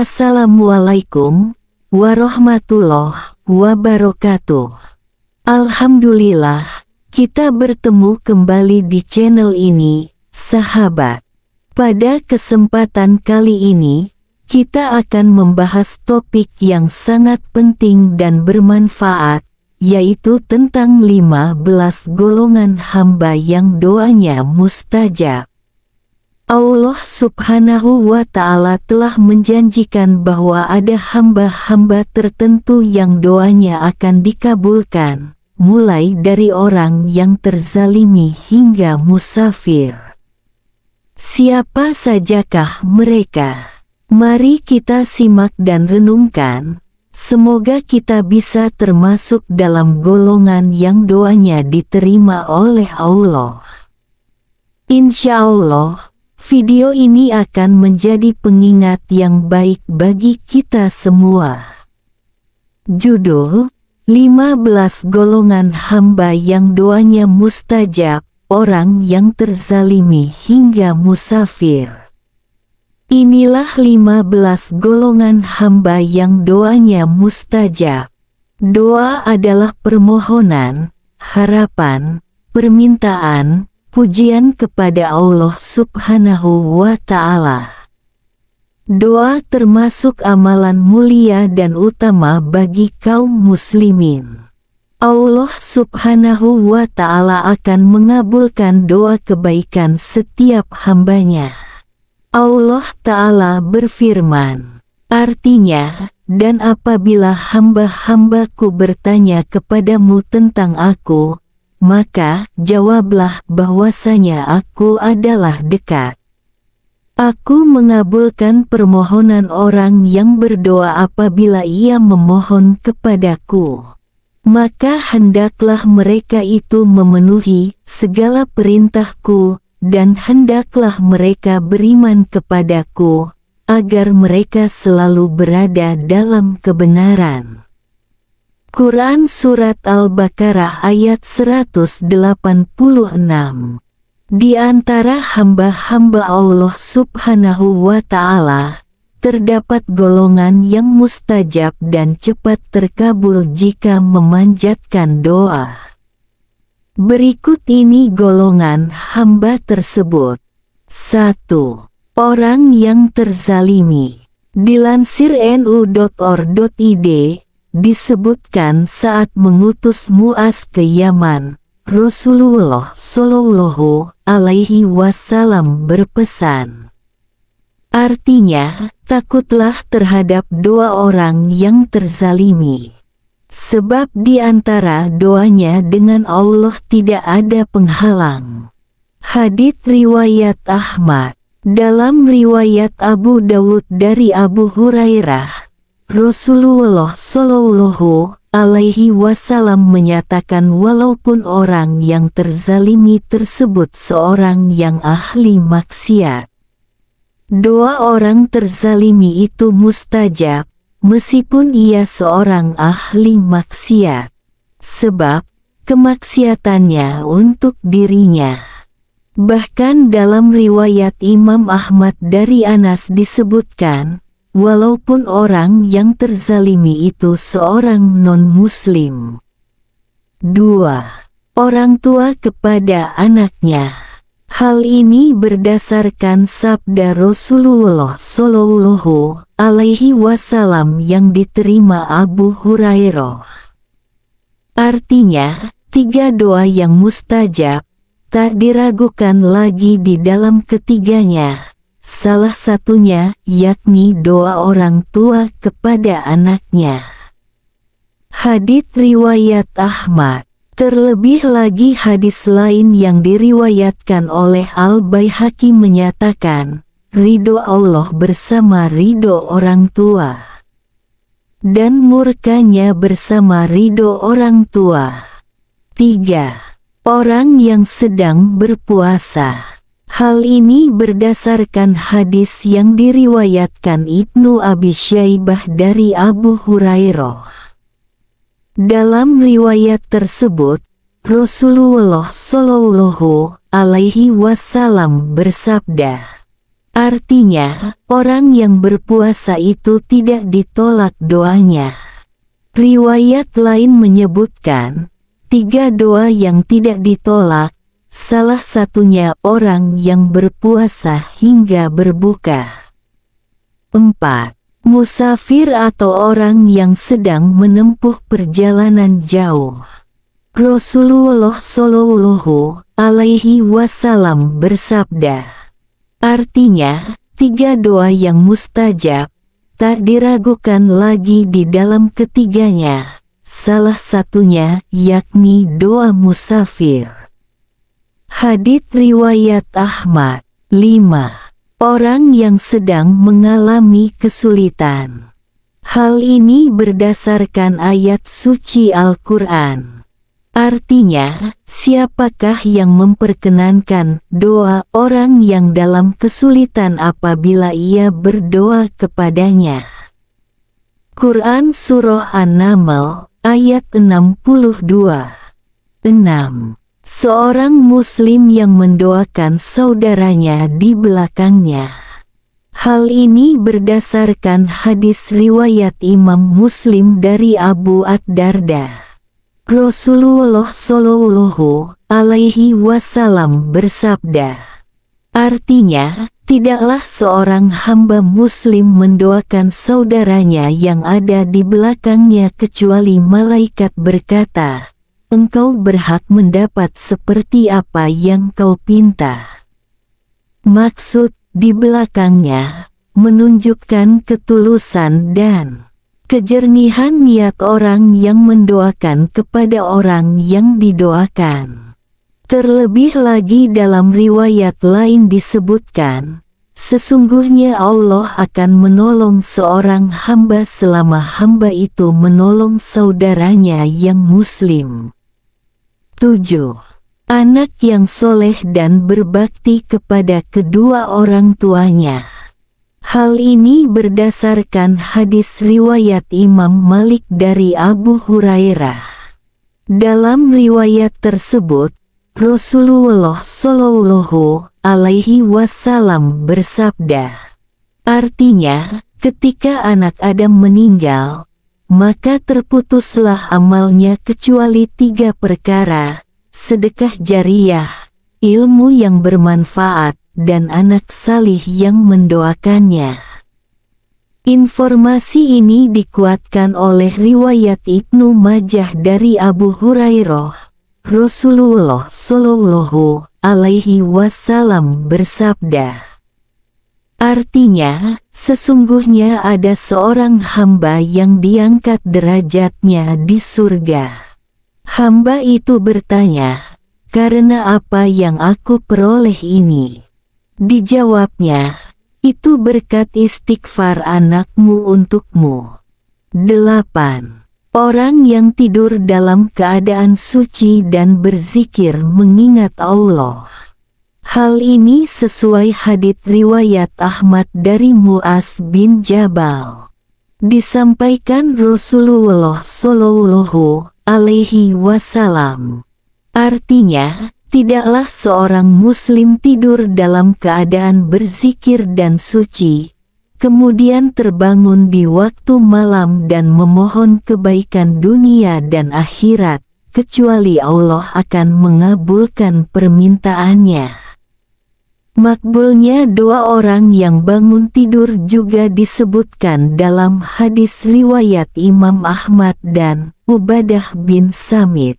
Assalamualaikum warahmatullahi wabarakatuh. Alhamdulillah, kita bertemu kembali di channel ini, sahabat. Pada kesempatan kali ini, kita akan membahas topik yang sangat penting dan bermanfaat, yaitu tentang 15 golongan hamba yang doanya mustajab. Allah subhanahu wa ta'ala telah menjanjikan bahwa ada hamba-hamba tertentu yang doanya akan dikabulkan, mulai dari orang yang terzalimi hingga musafir. Siapa sajakah mereka? Mari kita simak dan renungkan, semoga kita bisa termasuk dalam golongan yang doanya diterima oleh Allah. Insya Allah, Video ini akan menjadi pengingat yang baik bagi kita semua. Judul 15 golongan hamba yang doanya mustajab, orang yang terzalimi hingga musafir. Inilah 15 golongan hamba yang doanya mustajab. Doa adalah permohonan, harapan, permintaan, Pujian kepada Allah Subhanahu wa Ta'ala. Doa termasuk amalan mulia dan utama bagi kaum Muslimin. Allah Subhanahu wa Ta'ala akan mengabulkan doa kebaikan setiap hambanya. Allah Ta'ala berfirman, artinya, dan apabila hamba-hambaku bertanya kepadamu tentang aku, maka jawablah bahwasanya aku adalah dekat. Aku mengabulkan permohonan orang yang berdoa apabila ia memohon kepadaku. Maka hendaklah mereka itu memenuhi segala perintahku, dan hendaklah mereka beriman kepadaku, agar mereka selalu berada dalam kebenaran. Quran Surat Al-Baqarah ayat 186 Di antara hamba-hamba Allah subhanahu wa ta'ala, terdapat golongan yang mustajab dan cepat terkabul jika memanjatkan doa. Berikut ini golongan hamba tersebut. 1. Orang yang terzalimi Dilansir nu.or.id, disebutkan saat mengutus Muas ke Yaman. Rasulullah Shallallahu Alaihi Wasallam berpesan. Artinya, takutlah terhadap dua orang yang terzalimi. Sebab di antara doanya dengan Allah tidak ada penghalang. Hadith Riwayat Ahmad Dalam riwayat Abu Dawud dari Abu Hurairah, Rasulullah Shallallahu Alaihi Wasallam menyatakan walaupun orang yang terzalimi tersebut seorang yang ahli maksiat. Doa orang terzalimi itu mustajab, meskipun ia seorang ahli maksiat. Sebab, kemaksiatannya untuk dirinya. Bahkan dalam riwayat Imam Ahmad dari Anas disebutkan, walaupun orang yang terzalimi itu seorang non-muslim. 2. Orang tua kepada anaknya Hal ini berdasarkan sabda Rasulullah Shallallahu Alaihi Wasallam yang diterima Abu Hurairah. Artinya, tiga doa yang mustajab tak diragukan lagi di dalam ketiganya salah satunya yakni doa orang tua kepada anaknya. Hadis Riwayat Ahmad Terlebih lagi hadis lain yang diriwayatkan oleh Al-Baihaqi menyatakan, Ridho Allah bersama ridho orang tua, dan murkanya bersama ridho orang tua. Tiga Orang yang sedang berpuasa Hal ini berdasarkan hadis yang diriwayatkan Ibnu Abi Syaibah dari Abu Hurairah. Dalam riwayat tersebut, Rasulullah Shallallahu alaihi wasallam bersabda, Artinya, orang yang berpuasa itu tidak ditolak doanya. Riwayat lain menyebutkan, tiga doa yang tidak ditolak, salah satunya orang yang berpuasa hingga berbuka. 4. Musafir atau orang yang sedang menempuh perjalanan jauh. Rasulullah Shallallahu Alaihi Wasallam bersabda, artinya tiga doa yang mustajab tak diragukan lagi di dalam ketiganya, salah satunya yakni doa musafir. Hadit Riwayat Ahmad 5. Orang yang sedang mengalami kesulitan Hal ini berdasarkan ayat suci Al-Quran. Artinya, siapakah yang memperkenankan doa orang yang dalam kesulitan apabila ia berdoa kepadanya? Quran Surah An-Naml, ayat 62 6 seorang muslim yang mendoakan saudaranya di belakangnya. Hal ini berdasarkan hadis riwayat Imam Muslim dari Abu Ad-Darda. Rasulullah Shallallahu alaihi wasallam bersabda, artinya, tidaklah seorang hamba muslim mendoakan saudaranya yang ada di belakangnya kecuali malaikat berkata, engkau berhak mendapat seperti apa yang kau pinta. Maksud di belakangnya menunjukkan ketulusan dan kejernihan niat orang yang mendoakan kepada orang yang didoakan. Terlebih lagi dalam riwayat lain disebutkan, Sesungguhnya Allah akan menolong seorang hamba selama hamba itu menolong saudaranya yang muslim. 7. Anak yang soleh dan berbakti kepada kedua orang tuanya. Hal ini berdasarkan hadis riwayat Imam Malik dari Abu Hurairah. Dalam riwayat tersebut, Rasulullah Shallallahu Alaihi Wasallam bersabda, artinya, ketika anak Adam meninggal, maka terputuslah amalnya kecuali tiga perkara, sedekah jariah, ilmu yang bermanfaat, dan anak salih yang mendoakannya. Informasi ini dikuatkan oleh riwayat Ibnu Majah dari Abu Hurairah. Rasulullah Shallallahu alaihi wasallam bersabda, Artinya, sesungguhnya ada seorang hamba yang diangkat derajatnya di surga. Hamba itu bertanya, karena apa yang aku peroleh ini? Dijawabnya, itu berkat istighfar anakmu untukmu. 8. Orang yang tidur dalam keadaan suci dan berzikir mengingat Allah. Hal ini sesuai hadith riwayat Ahmad dari Mu'az bin Jabal. Disampaikan Rasulullah Shallallahu alaihi wasallam. Artinya, tidaklah seorang muslim tidur dalam keadaan berzikir dan suci, kemudian terbangun di waktu malam dan memohon kebaikan dunia dan akhirat, kecuali Allah akan mengabulkan permintaannya. Makbulnya doa orang yang bangun tidur juga disebutkan dalam hadis riwayat Imam Ahmad dan Ubadah bin Samit.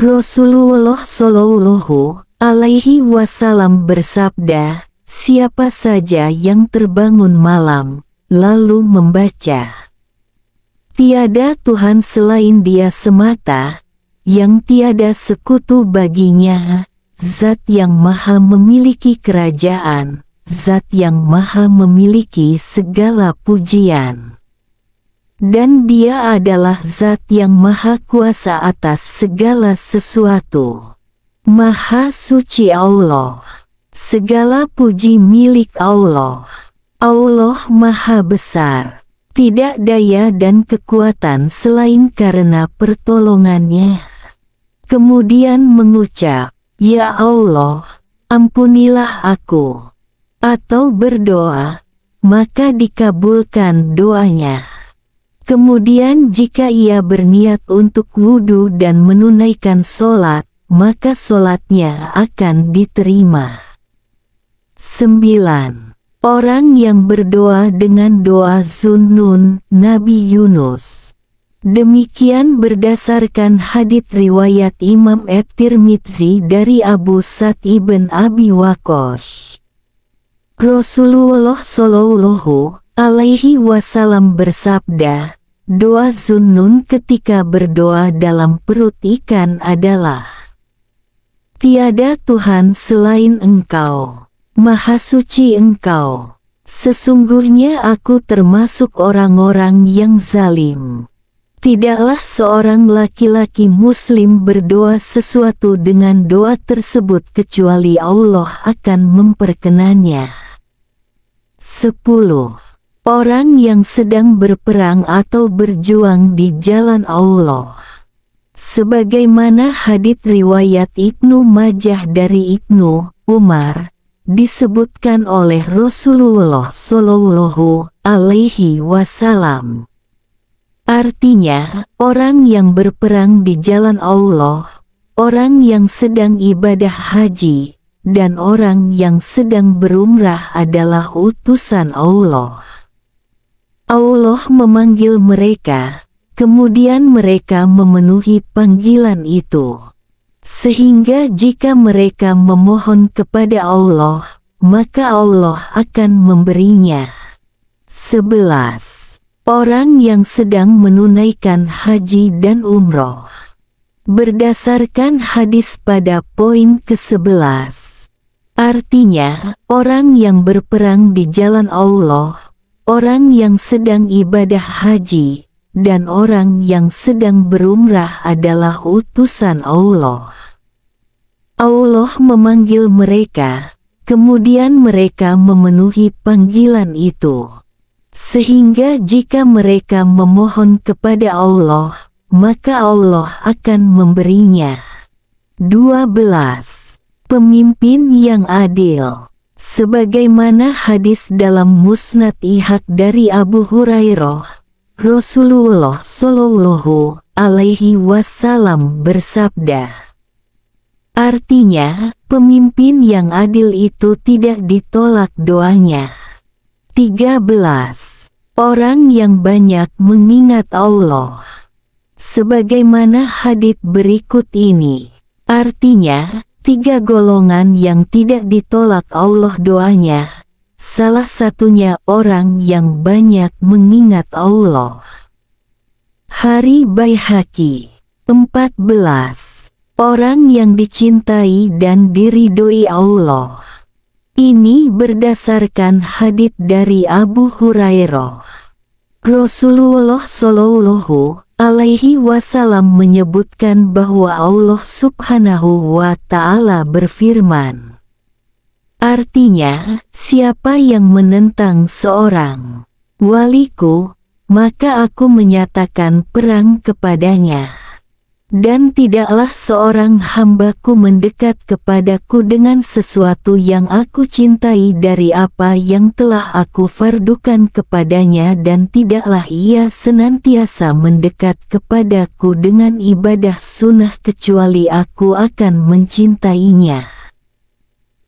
Rasulullah Shallallahu Alaihi Wasallam bersabda, siapa saja yang terbangun malam, lalu membaca. Tiada Tuhan selain dia semata, yang tiada sekutu baginya, Zat yang maha memiliki kerajaan, Zat yang maha memiliki segala pujian. Dan dia adalah Zat yang maha kuasa atas segala sesuatu. Maha suci Allah. Segala puji milik Allah. Allah maha besar. Tidak daya dan kekuatan selain karena pertolongannya. Kemudian mengucap, Ya Allah, ampunilah aku. Atau berdoa, maka dikabulkan doanya. Kemudian jika ia berniat untuk wudhu dan menunaikan solat, maka solatnya akan diterima. 9. Orang yang berdoa dengan doa Zunnun, Nabi Yunus Demikian berdasarkan hadit riwayat Imam At-Tirmidzi dari Abu Sa'd ibn Abi Waqqas. Rasulullah Shallallahu alaihi wasallam bersabda, doa Zunnun ketika berdoa dalam perut ikan adalah Tiada Tuhan selain Engkau, Maha Suci Engkau. Sesungguhnya aku termasuk orang-orang yang zalim. Tidaklah seorang laki-laki muslim berdoa sesuatu dengan doa tersebut kecuali Allah akan memperkenannya. 10. Orang yang sedang berperang atau berjuang di jalan Allah. Sebagaimana hadith riwayat Ibnu Majah dari Ibnu Umar, disebutkan oleh Rasulullah Shallallahu alaihi wasallam Artinya, orang yang berperang di jalan Allah, orang yang sedang ibadah haji, dan orang yang sedang berumrah adalah utusan Allah. Allah memanggil mereka, kemudian mereka memenuhi panggilan itu. Sehingga jika mereka memohon kepada Allah, maka Allah akan memberinya. 11 orang yang sedang menunaikan haji dan umroh. Berdasarkan hadis pada poin ke-11, artinya orang yang berperang di jalan Allah, orang yang sedang ibadah haji, dan orang yang sedang berumrah adalah utusan Allah. Allah memanggil mereka, kemudian mereka memenuhi panggilan itu. Sehingga jika mereka memohon kepada Allah, maka Allah akan memberinya. 12. Pemimpin yang adil Sebagaimana hadis dalam musnad ihak dari Abu Hurairah, Rasulullah Shallallahu Alaihi Wasallam bersabda, Artinya, pemimpin yang adil itu tidak ditolak doanya. 13. Orang yang banyak mengingat Allah Sebagaimana hadit berikut ini Artinya, tiga golongan yang tidak ditolak Allah doanya Salah satunya orang yang banyak mengingat Allah Hari Baihaki 14. Orang yang dicintai dan diridoi Allah ini berdasarkan hadit dari Abu Hurairah. Rasulullah Shallallahu alaihi wasallam menyebutkan bahwa Allah subhanahu wa ta'ala berfirman. Artinya, siapa yang menentang seorang waliku, maka aku menyatakan perang kepadanya dan tidaklah seorang hambaku mendekat kepadaku dengan sesuatu yang aku cintai dari apa yang telah aku fardukan kepadanya dan tidaklah ia senantiasa mendekat kepadaku dengan ibadah sunnah kecuali aku akan mencintainya.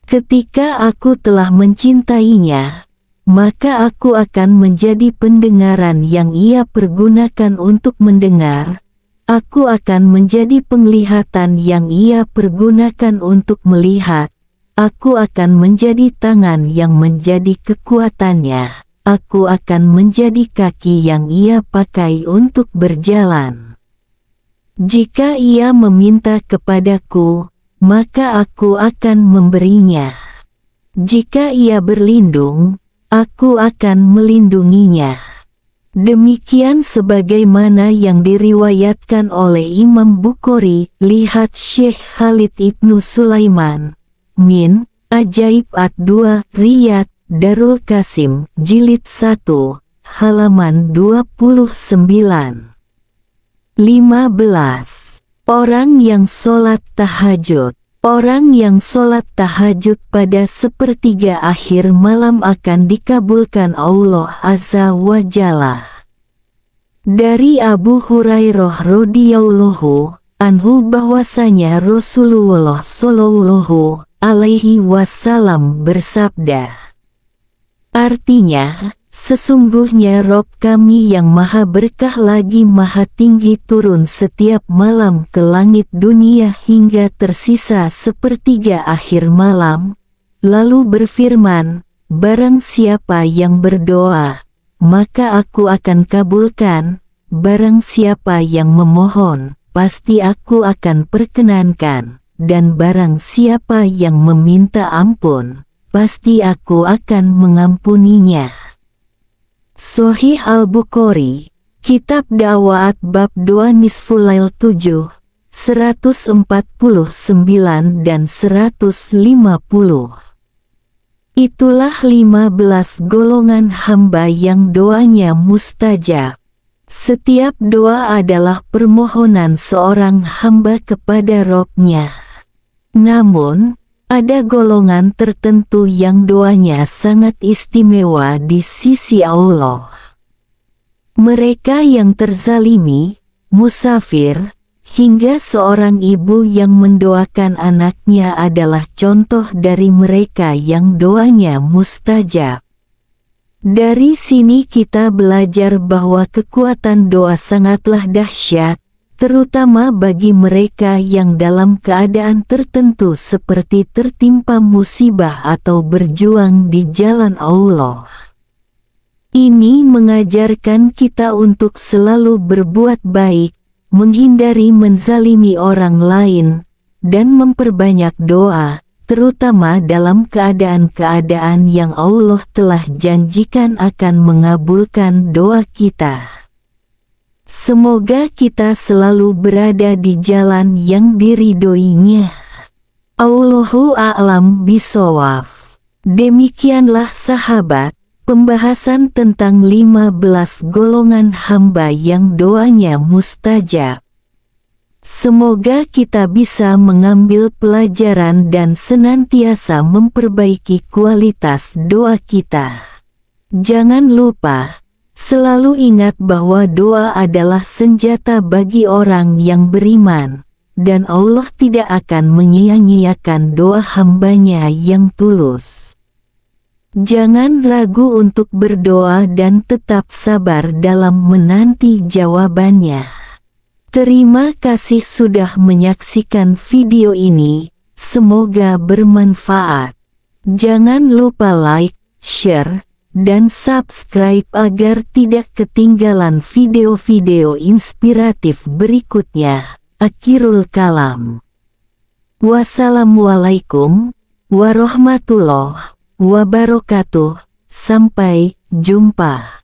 Ketika aku telah mencintainya, maka aku akan menjadi pendengaran yang ia pergunakan untuk mendengar, aku akan menjadi penglihatan yang ia pergunakan untuk melihat. Aku akan menjadi tangan yang menjadi kekuatannya. Aku akan menjadi kaki yang ia pakai untuk berjalan. Jika ia meminta kepadaku, maka aku akan memberinya. Jika ia berlindung, aku akan melindunginya. Demikian sebagaimana yang diriwayatkan oleh Imam Bukhari, lihat Syekh Khalid Ibnu Sulaiman. Min, Ajaib At 2, Riyad, Darul Kasim, Jilid 1, halaman 29. 15. Orang yang sholat tahajud Orang yang sholat tahajud pada sepertiga akhir malam akan dikabulkan Allah Azza wa Jalla. Dari Abu Hurairah radhiyallahu anhu bahwasanya Rasulullah sallallahu alaihi wasallam bersabda. Artinya, Sesungguhnya Rob kami yang maha berkah lagi maha tinggi turun setiap malam ke langit dunia hingga tersisa sepertiga akhir malam, lalu berfirman, Barang siapa yang berdoa, maka aku akan kabulkan, barang siapa yang memohon, pasti aku akan perkenankan, dan barang siapa yang meminta ampun, pasti aku akan mengampuninya. Sohih Al-Bukhari, Kitab Da'waat Bab 2 Nisfulail 7, 149 dan 150. Itulah 15 golongan hamba yang doanya mustajab. Setiap doa adalah permohonan seorang hamba kepada robnya. Namun, ada golongan tertentu yang doanya sangat istimewa di sisi Allah. Mereka yang terzalimi, musafir, hingga seorang ibu yang mendoakan anaknya adalah contoh dari mereka yang doanya mustajab. Dari sini kita belajar bahwa kekuatan doa sangatlah dahsyat, terutama bagi mereka yang dalam keadaan tertentu seperti tertimpa musibah atau berjuang di jalan Allah. Ini mengajarkan kita untuk selalu berbuat baik, menghindari menzalimi orang lain, dan memperbanyak doa, terutama dalam keadaan-keadaan yang Allah telah janjikan akan mengabulkan doa kita. Semoga kita selalu berada di jalan yang diridoinya. Allahu a'lam bisawaf. Demikianlah sahabat, pembahasan tentang 15 golongan hamba yang doanya mustajab. Semoga kita bisa mengambil pelajaran dan senantiasa memperbaiki kualitas doa kita. Jangan lupa, Selalu ingat bahwa doa adalah senjata bagi orang yang beriman, dan Allah tidak akan menyia-nyiakan doa hambanya yang tulus. Jangan ragu untuk berdoa dan tetap sabar dalam menanti jawabannya. Terima kasih sudah menyaksikan video ini, semoga bermanfaat. Jangan lupa like, share, dan subscribe agar tidak ketinggalan video-video inspiratif berikutnya. Akhirul kalam. Wassalamualaikum warahmatullahi wabarakatuh. Sampai jumpa.